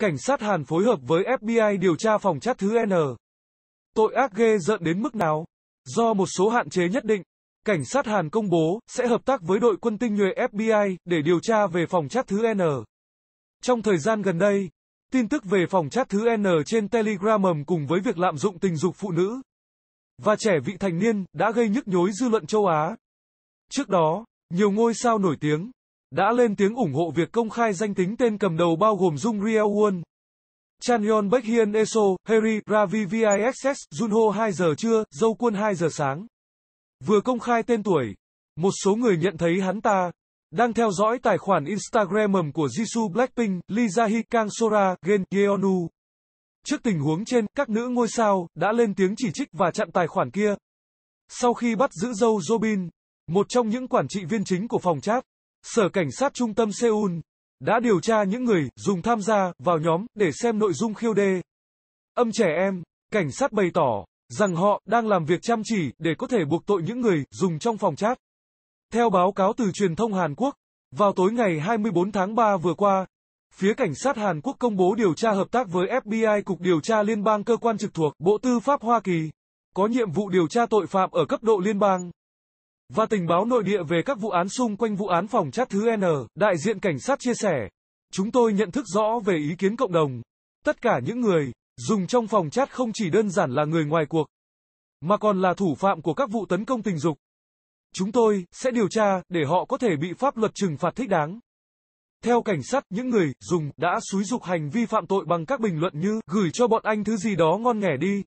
cảnh sát Hàn phối hợp với FBI điều tra phòng trát thứ N. Tội ác ghê giận đến mức nào? Do một số hạn chế nhất định, cảnh sát Hàn công bố sẽ hợp tác với đội quân tinh nhuệ FBI để điều tra về phòng trát thứ N. Trong thời gian gần đây, tin tức về phòng trát thứ N trên Telegram cùng với việc lạm dụng tình dục phụ nữ và trẻ vị thành niên đã gây nhức nhối dư luận châu Á. Trước đó, nhiều ngôi sao nổi tiếng đã lên tiếng ủng hộ việc công khai danh tính tên cầm đầu bao gồm Jung Ryeol Won. Chan Chanyeon Baek Hyun Eso, Harry, Ravi VIXS, Junho 2 giờ trưa, Dâu Quân 2 giờ sáng. Vừa công khai tên tuổi, một số người nhận thấy hắn ta đang theo dõi tài khoản Instagram của Jisoo Blackpink, Lee Jahi, Kang Sora, Gen Yeonu. Trước tình huống trên, các nữ ngôi sao đã lên tiếng chỉ trích và chặn tài khoản kia. Sau khi bắt giữ dâu Jobin, một trong những quản trị viên chính của phòng chat, Sở Cảnh sát Trung tâm Seoul đã điều tra những người dùng tham gia vào nhóm để xem nội dung khiêu đê. Âm trẻ em, cảnh sát bày tỏ rằng họ đang làm việc chăm chỉ để có thể buộc tội những người dùng trong phòng chat. Theo báo cáo từ truyền thông Hàn Quốc, vào tối ngày 24 tháng 3 vừa qua, phía cảnh sát Hàn Quốc công bố điều tra hợp tác với FBI Cục Điều tra Liên bang cơ quan trực thuộc Bộ Tư pháp Hoa Kỳ, có nhiệm vụ điều tra tội phạm ở cấp độ liên bang và tình báo nội địa về các vụ án xung quanh vụ án phòng chat thứ N, đại diện cảnh sát chia sẻ. Chúng tôi nhận thức rõ về ý kiến cộng đồng. Tất cả những người dùng trong phòng chat không chỉ đơn giản là người ngoài cuộc, mà còn là thủ phạm của các vụ tấn công tình dục. Chúng tôi sẽ điều tra để họ có thể bị pháp luật trừng phạt thích đáng. Theo cảnh sát, những người dùng đã xúi dục hành vi phạm tội bằng các bình luận như gửi cho bọn anh thứ gì đó ngon nghẻ đi,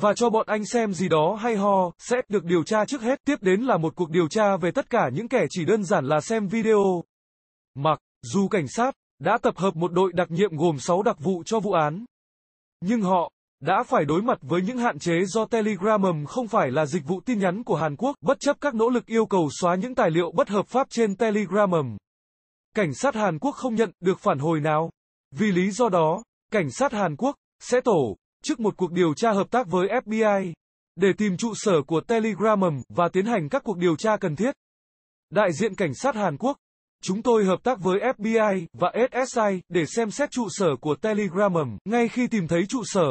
và cho bọn anh xem gì đó hay ho, sẽ được điều tra trước hết. Tiếp đến là một cuộc điều tra về tất cả những kẻ chỉ đơn giản là xem video. Mặc dù cảnh sát đã tập hợp một đội đặc nhiệm gồm 6 đặc vụ cho vụ án, nhưng họ đã phải đối mặt với những hạn chế do Telegram không phải là dịch vụ tin nhắn của Hàn Quốc, bất chấp các nỗ lực yêu cầu xóa những tài liệu bất hợp pháp trên Telegram. Cảnh sát Hàn Quốc không nhận được phản hồi nào. Vì lý do đó, cảnh sát Hàn Quốc sẽ tổ trước một cuộc điều tra hợp tác với FBI, để tìm trụ sở của Telegram và tiến hành các cuộc điều tra cần thiết. Đại diện cảnh sát Hàn Quốc, chúng tôi hợp tác với FBI và SSI để xem xét trụ sở của Telegram ngay khi tìm thấy trụ sở.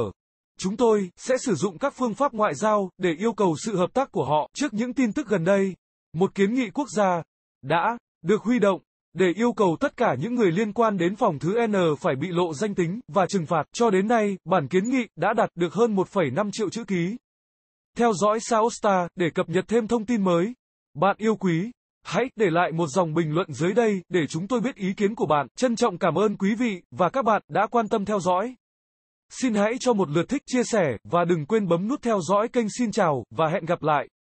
Chúng tôi sẽ sử dụng các phương pháp ngoại giao để yêu cầu sự hợp tác của họ trước những tin tức gần đây. Một kiến nghị quốc gia đã được huy động để yêu cầu tất cả những người liên quan đến phòng thứ N phải bị lộ danh tính và trừng phạt. Cho đến nay, bản kiến nghị đã đạt được hơn 1,5 triệu chữ ký. Theo dõi Sao Star để cập nhật thêm thông tin mới. Bạn yêu quý, hãy để lại một dòng bình luận dưới đây để chúng tôi biết ý kiến của bạn. Trân trọng cảm ơn quý vị và các bạn đã quan tâm theo dõi. Xin hãy cho một lượt thích chia sẻ và đừng quên bấm nút theo dõi kênh Xin chào và hẹn gặp lại.